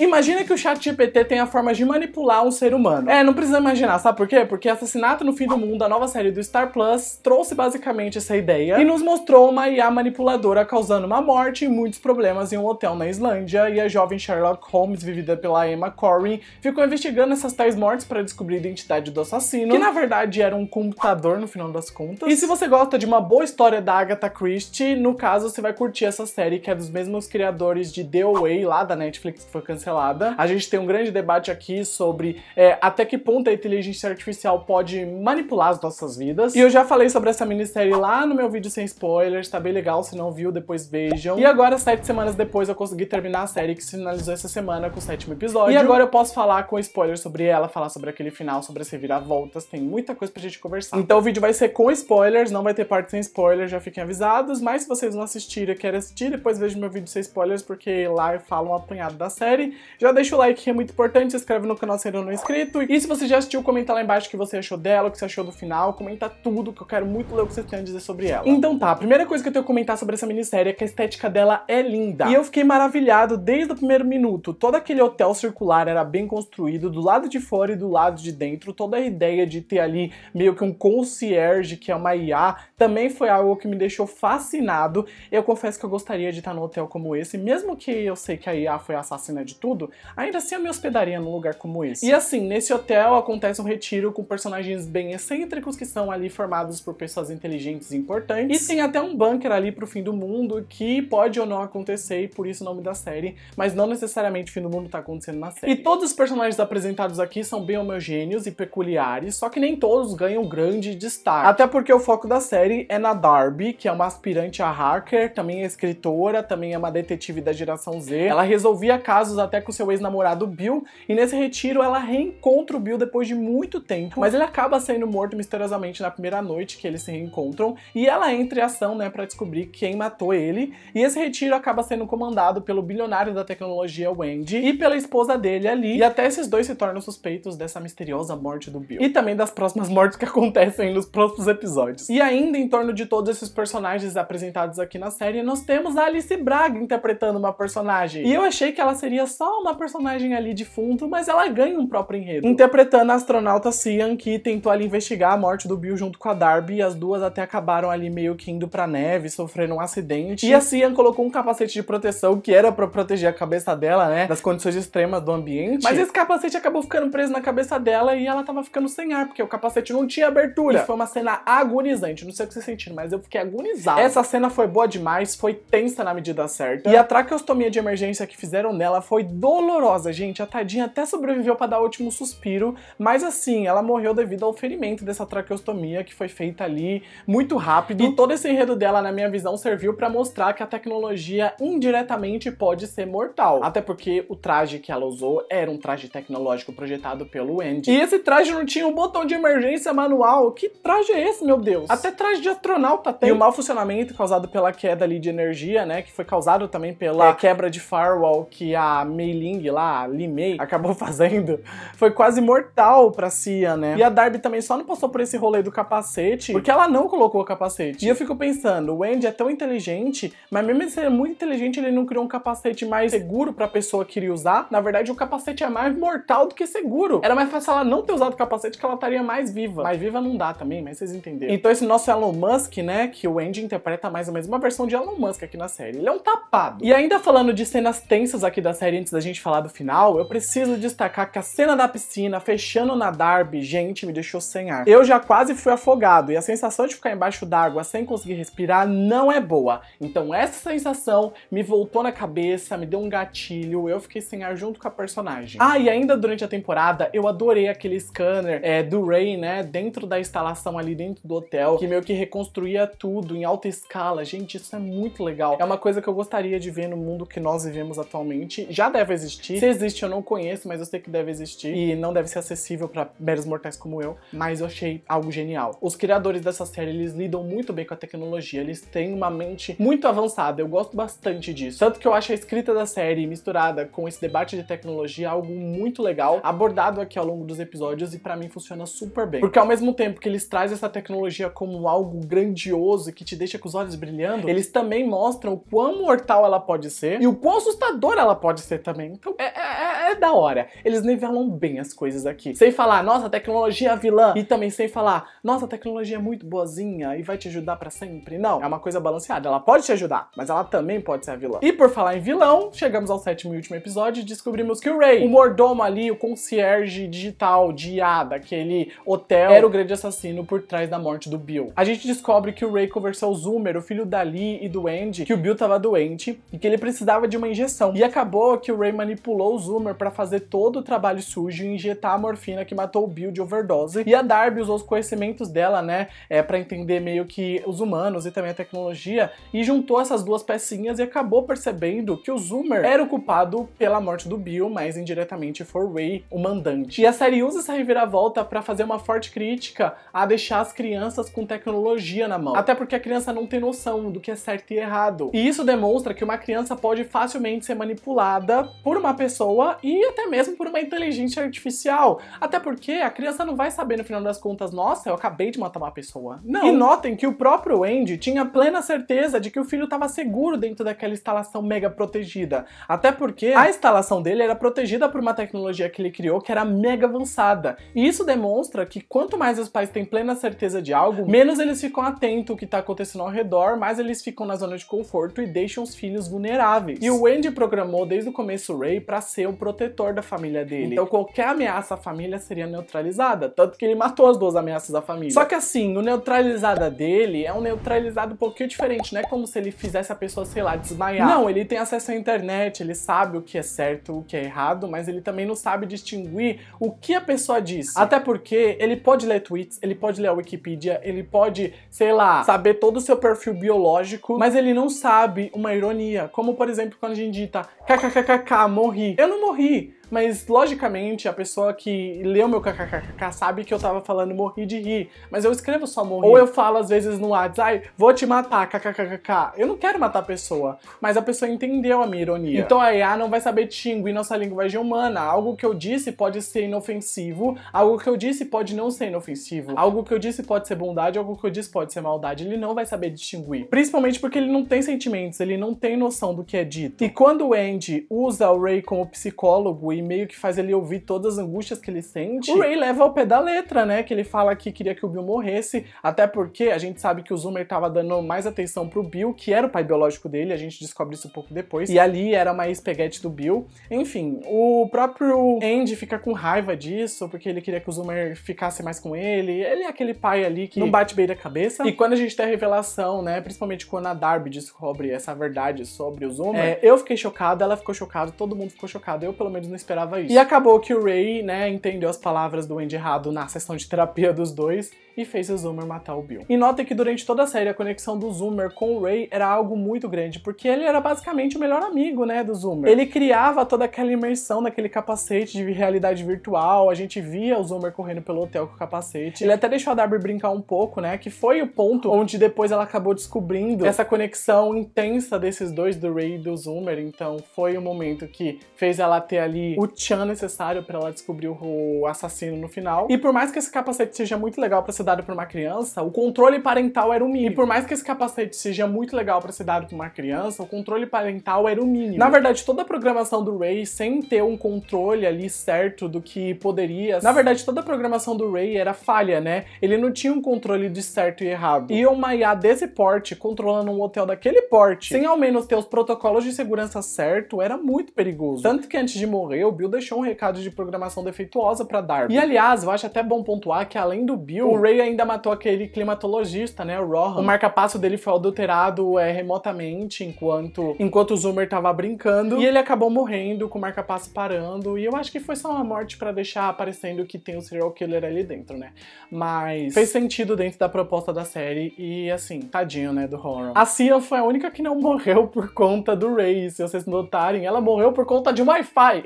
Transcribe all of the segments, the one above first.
Imagina que o chat GPT tenha formas de manipular um ser humano. É, não precisa imaginar, sabe por quê? Porque Assassinato no Fim do Mundo, a nova série do Star Plus, trouxe basicamente essa ideia e nos mostrou uma IA manipuladora causando uma morte e muitos problemas em um hotel na Islândia, e a jovem Sherlock Holmes, vivida pela Emma Corrin, ficou investigando essas tais mortes para descobrir a identidade do assassino, que na verdade era um computador no final das contas. E se você gosta de uma boa história da Agatha Christie, no caso você vai curtir essa série que é dos mesmos criadores de The Away, lá da Netflix que foi cancelada cancelada. A gente tem um grande debate aqui sobre é, até que ponto a inteligência artificial pode manipular as nossas vidas. E eu já falei sobre essa minissérie lá no meu vídeo sem spoilers, tá bem legal, se não viu, depois vejam. E agora, sete semanas depois, eu consegui terminar a série que se finalizou essa semana com o sétimo episódio. E agora eu posso falar com spoilers sobre ela, falar sobre aquele final, sobre as reviravoltas, tem muita coisa pra gente conversar. Então o vídeo vai ser com spoilers, não vai ter parte sem spoilers, já fiquem avisados, mas se vocês não assistirem, querem assistir, depois vejam meu vídeo sem spoilers, porque lá eu falo um apanhado da série. Já deixa o like que é muito importante, se inscreve no canal se ainda não é inscrito. E se você já assistiu, comenta lá embaixo o que você achou dela, o que você achou do final. Comenta tudo, que eu quero muito ler o que você tem a dizer sobre ela. Então tá, a primeira coisa que eu tenho que comentar sobre essa minissérie é que a estética dela é linda. E eu fiquei maravilhado desde o primeiro minuto. Todo aquele hotel circular era bem construído, do lado de fora e do lado de dentro. Toda a ideia de ter ali meio que um concierge, que é uma IA, também foi algo que me deixou fascinado. Eu confesso que eu gostaria de estar num hotel como esse, mesmo que eu sei que a IA foi assassina de tudo, ainda assim eu me hospedaria num lugar como esse. E assim, nesse hotel acontece um retiro com personagens bem excêntricos que são ali formados por pessoas inteligentes e importantes. E tem até um bunker ali pro fim do mundo que pode ou não acontecer, e por isso o nome da série, mas não necessariamente o fim do mundo tá acontecendo na série. E todos os personagens apresentados aqui são bem homogêneos e peculiares, só que nem todos ganham grande destaque. Até porque o foco da série é na Darby, que é uma aspirante a hacker, também é escritora, também é uma detetive da geração Z. Ela resolvia casos até até com seu ex-namorado Bill, e nesse retiro ela reencontra o Bill depois de muito tempo, mas ele acaba sendo morto misteriosamente na primeira noite que eles se reencontram, e ela entra em ação, né, para descobrir quem matou ele, e esse retiro acaba sendo comandado pelo bilionário da tecnologia Wendy e pela esposa dele ali, e até esses dois se tornam suspeitos dessa misteriosa morte do Bill, e também das próximas mortes que acontecem nos próximos episódios. E ainda em torno de todos esses personagens apresentados aqui na série, nós temos a Alice Braga interpretando uma personagem, e eu achei que ela seria só só uma personagem ali defunto, mas ela ganha um próprio enredo. Interpretando a astronauta Cian, que tentou ali investigar a morte do Bill junto com a Darby, e as duas até acabaram ali meio que indo pra neve, sofrendo um acidente. E a Cian colocou um capacete de proteção que era para proteger a cabeça dela, né, das condições extremas do ambiente. Mas esse capacete acabou ficando preso na cabeça dela e ela tava ficando sem ar, porque o capacete não tinha abertura. E foi uma cena agonizante, não sei o que vocês sentiram, mas eu fiquei agonizado. Essa cena foi boa demais, foi tensa na medida certa. E a traqueostomia de emergência que fizeram nela foi dolorosa, gente. A tadinha até sobreviveu para dar o último suspiro, mas assim, ela morreu devido ao ferimento dessa traqueostomia que foi feita ali muito rápido. E todo esse enredo dela, na minha visão, serviu para mostrar que a tecnologia indiretamente pode ser mortal. Até porque o traje que ela usou era um traje tecnológico projetado pelo Andy. E esse traje não tinha um botão de emergência manual. Que traje é esse, meu Deus? Até traje de astronauta tem. E o mau funcionamento causado pela queda ali de energia, né, que foi causado também pela é, quebra de firewall que a Meiling lá, Li Mei, acabou fazendo, foi quase mortal pra Cia, né? E a Darby também só não passou por esse rolê do capacete, porque ela não colocou o capacete. E eu fico pensando, o Andy é tão inteligente, mas mesmo ele ser muito inteligente, ele não criou um capacete mais seguro pra pessoa que iria usar. Na verdade, o capacete é mais mortal do que seguro. Era mais fácil ela não ter usado o capacete que ela estaria mais viva. Mais viva não dá também, mas vocês entenderam. Então esse nosso Elon Musk, né, que o Andy interpreta mais ou menos uma versão de Elon Musk aqui na série. Ele é um tapado. E ainda falando de cenas tensas aqui da série antes da gente falar do final, eu preciso destacar que a cena da piscina, fechando na Darby, gente, me deixou sem ar. Eu já quase fui afogado e a sensação de ficar embaixo d'água sem conseguir respirar não é boa. Então essa sensação me voltou na cabeça, me deu um gatilho, eu fiquei sem ar junto com a personagem. Ah, e ainda durante a temporada, eu adorei aquele scanner é, do Ray, né, dentro da instalação ali dentro do hotel, que meio que reconstruía tudo em alta escala. Gente, isso é muito legal. É uma coisa que eu gostaria de ver no mundo que nós vivemos atualmente. Já deve existir. Se existe, eu não conheço, mas eu sei que deve existir. E não deve ser acessível para meros mortais como eu. Mas eu achei algo genial. Os criadores dessa série, eles lidam muito bem com a tecnologia. Eles têm uma mente muito avançada. Eu gosto bastante disso. Tanto que eu acho a escrita da série misturada com esse debate de tecnologia algo muito legal, abordado aqui ao longo dos episódios. E para mim funciona super bem. Porque ao mesmo tempo que eles trazem essa tecnologia como algo grandioso e que te deixa com os olhos brilhando, eles também mostram o quão mortal ela pode ser e o quão assustadora ela pode ser também. Então, é, é é da hora. Eles nivelam bem as coisas aqui. Sem falar, nossa, a tecnologia é vilã. E também sem falar, nossa, a tecnologia é muito boazinha e vai te ajudar para sempre. Não, é uma coisa balanceada. Ela pode te ajudar, mas ela também pode ser a vilã. E por falar em vilão, chegamos ao sétimo e último episódio e descobrimos que o Ray, o mordomo ali, o concierge digital de IA daquele hotel, era o grande assassino por trás da morte do Bill. A gente descobre que o Ray conversou o Zumer o filho da Lee e do Andy, que o Bill tava doente e que ele precisava de uma injeção. E acabou que o Ray manipulou o Zumer para fazer todo o trabalho sujo e injetar a morfina que matou o Bill de overdose. E a Darby usou os conhecimentos dela, né, é, para entender meio que os humanos e também a tecnologia e juntou essas duas pecinhas e acabou percebendo que o Zoomer era o culpado pela morte do Bill, mas indiretamente foi Ray o mandante. E a série usa essa reviravolta para fazer uma forte crítica a deixar as crianças com tecnologia na mão. Até porque a criança não tem noção do que é certo e errado. E isso demonstra que uma criança pode facilmente ser manipulada por uma pessoa e e até mesmo por uma inteligência artificial. Até porque a criança não vai saber no final das contas, nossa, eu acabei de matar uma pessoa. Não. E notem que o próprio Andy tinha plena certeza de que o filho estava seguro dentro daquela instalação mega protegida. Até porque a instalação dele era protegida por uma tecnologia que ele criou que era mega avançada. E isso demonstra que quanto mais os pais têm plena certeza de algo, menos eles ficam atentos ao que está acontecendo ao redor, mais eles ficam na zona de conforto e deixam os filhos vulneráveis. E o Andy programou desde o começo o Ray para ser o protetor da família dele. Então qualquer ameaça à família seria neutralizada. Tanto que ele matou as duas ameaças à família. Só que assim, o neutralizada dele é um neutralizado um pouquinho diferente. Não é como se ele fizesse a pessoa, sei lá, desmaiar. Não, ele tem acesso à internet, ele sabe o que é certo, o que é errado, mas ele também não sabe distinguir o que a pessoa disse. Até porque ele pode ler tweets, ele pode ler a Wikipedia, ele pode, sei lá, saber todo o seu perfil biológico, mas ele não sabe uma ironia. Como, por exemplo, quando a gente digita kkkk, morri. Eu não morri he Mas, logicamente, a pessoa que leu meu kkkk sabe que eu tava falando morri de rir. Mas eu escrevo só morri. Ou eu falo, às vezes, no WhatsApp, vou te matar, kkkk. Eu não quero matar a pessoa. Mas a pessoa entendeu a minha ironia. Então a IA não vai saber distinguir nossa linguagem humana. Algo que eu disse pode ser inofensivo, algo que eu disse pode não ser inofensivo. Algo que eu disse pode ser bondade, algo que eu disse pode ser maldade. Ele não vai saber distinguir. Principalmente porque ele não tem sentimentos, ele não tem noção do que é dito. E quando o Andy usa o Ray como psicólogo e meio que faz ele ouvir todas as angústias que ele sente, o Ray leva ao pé da letra, né? Que ele fala que queria que o Bill morresse, até porque a gente sabe que o Zoomer tava dando mais atenção pro Bill, que era o pai biológico dele, a gente descobre isso um pouco depois, e ali era uma espaguete do Bill. Enfim, o próprio Andy fica com raiva disso, porque ele queria que o Zoomer ficasse mais com ele. Ele é aquele pai ali que não bate bem da cabeça. E quando a gente tem a revelação, né? Principalmente quando a Darby descobre essa verdade sobre o Zoomer, é, eu fiquei chocado. ela ficou chocada, todo mundo ficou chocado. Eu, pelo menos, não esperava esperava isso. E acabou que o Ray, né, entendeu as palavras do Andy errado na sessão de terapia dos dois e fez o Zoomer matar o Bill. E nota que durante toda a série a conexão do Zoomer com o Ray era algo muito grande, porque ele era basicamente o melhor amigo, né, do Zoomer. Ele criava toda aquela imersão naquele capacete de realidade virtual, a gente via o Zoomer correndo pelo hotel com o capacete. Ele até deixou a Darby brincar um pouco, né, que foi o ponto onde depois ela acabou descobrindo essa conexão intensa desses dois, do Ray e do Zoomer, então foi o momento que fez ela ter ali o tchan necessário para ela descobrir o assassino no final. E por mais que esse capacete seja muito legal para ser dado para uma criança, o controle parental era o mínimo. E por mais que esse capacete seja muito legal para ser dado para uma criança, o controle parental era o mínimo. Na verdade, toda a programação do Ray, sem ter um controle ali certo do que poderia, na verdade, toda a programação do Ray era falha, né? Ele não tinha um controle de certo e errado. E uma IA desse porte controlando um hotel daquele porte, sem ao menos ter os protocolos de segurança certo, era muito perigoso. Tanto que antes de morrer, o Bill deixou um recado de programação defeituosa para Darwin. E aliás, eu acho até bom pontuar que além do Bill, o Ray Ray ainda matou aquele climatologista, né, o Rohan. O marca-passo dele foi adulterado é, remotamente enquanto, enquanto o Zoomer tava brincando. E ele acabou morrendo com o marca-passo parando. E eu acho que foi só uma morte para deixar aparecendo que tem o serial killer ali dentro, né? Mas fez sentido dentro da proposta da série. E assim, tadinho, né, do Horror. A Cia foi a única que não morreu por conta do Ray. Se vocês notarem, ela morreu por conta de um Wi-Fi.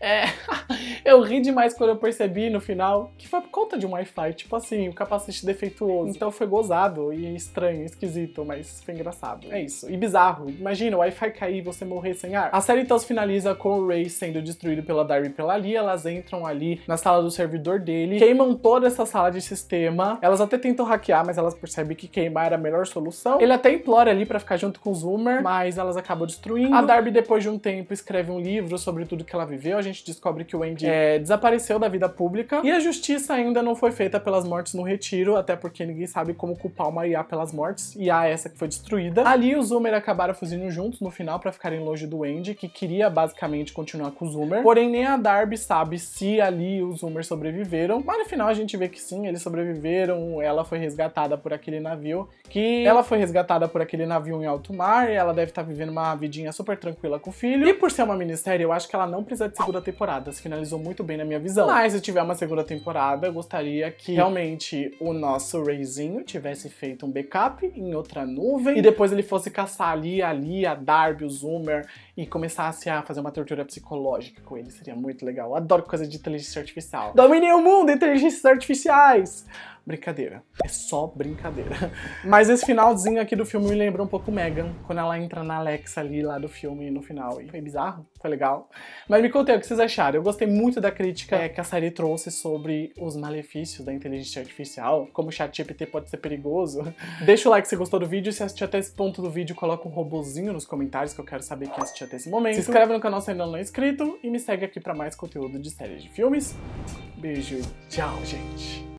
É, eu ri demais quando eu percebi no final que foi por conta de um Wi-Fi. Tipo assim, o cap capacete defeituoso. Então foi gozado e estranho, esquisito, mas foi engraçado. É isso. E bizarro. Imagina o Wi-Fi cair e você morrer sem ar. A série então se finaliza com o Ray sendo destruído pela Darby e pela Lee. Elas entram ali na sala do servidor dele, queimam toda essa sala de sistema. Elas até tentam hackear, mas elas percebem que queimar era a melhor solução. Ele até implora ali para ficar junto com o Zoomer, mas elas acabam destruindo. A Darby, depois de um tempo, escreve um livro sobre tudo que ela viveu. A gente descobre que o Andy é, desapareceu da vida pública. E a justiça ainda não foi feita pelas mortes no retiro tiro, até porque ninguém sabe como culpar uma IA pelas mortes, e a essa que foi destruída. Ali os Zoomer acabaram fugindo juntos no final para ficarem longe do Andy, que queria basicamente continuar com o Zoomer. Porém, nem a Darby sabe se ali os Zoomer sobreviveram, mas no final a gente vê que sim, eles sobreviveram, ela foi resgatada por aquele navio, que ela foi resgatada por aquele navio em alto mar, e ela deve estar tá vivendo uma vidinha super tranquila com o filho. E por ser uma minissérie, eu acho que ela não precisa de segunda temporada, se finalizou muito bem na minha visão. Mas se tiver uma segunda temporada, eu gostaria que realmente o nosso Rayzinho tivesse feito um backup em outra nuvem e depois ele fosse caçar ali, ali, a Darby, o Zoomer e começasse a fazer uma tortura psicológica com ele. Seria muito legal. adoro coisa de inteligência artificial. Dominei o mundo, inteligências artificiais! Brincadeira. É só brincadeira. Mas esse finalzinho aqui do filme me lembrou um pouco Megan, quando ela entra na Alexa ali lá do filme no final. E foi bizarro, foi legal. Mas me contei o que vocês acharam. Eu gostei muito da crítica é, que a série trouxe sobre os malefícios da inteligência artificial, como o chat GPT pode ser perigoso. Deixa o like se gostou do vídeo. Se assistiu até esse ponto do vídeo, coloca um robozinho nos comentários que eu quero saber quem assistiu até esse momento. Se inscreve no canal se ainda não é inscrito e me segue aqui para mais conteúdo de séries de filmes. Beijo e tchau, gente!